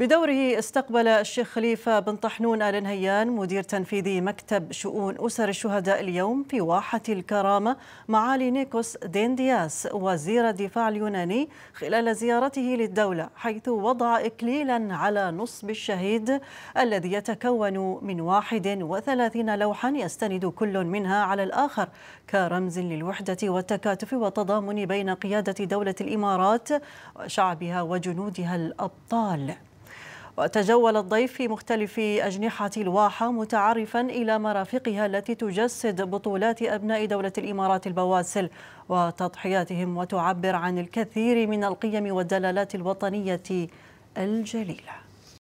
بدوره استقبل الشيخ خليفة بن طحنون آل نهيان مدير تنفيذي مكتب شؤون أسر الشهداء اليوم في واحة الكرامة معالي نيكوس ديندياس وزير الدفاع اليوناني خلال زيارته للدولة حيث وضع إكليلا على نصب الشهيد الذي يتكون من 31 لوحا يستند كل منها على الآخر كرمز للوحدة والتكاتف والتضامن بين قيادة دولة الإمارات وشعبها وجنودها الأبطال وتجول الضيف في مختلف أجنحة الواحة متعرفا إلى مرافقها التي تجسد بطولات أبناء دولة الإمارات البواسل وتضحياتهم وتعبر عن الكثير من القيم والدلالات الوطنية الجليله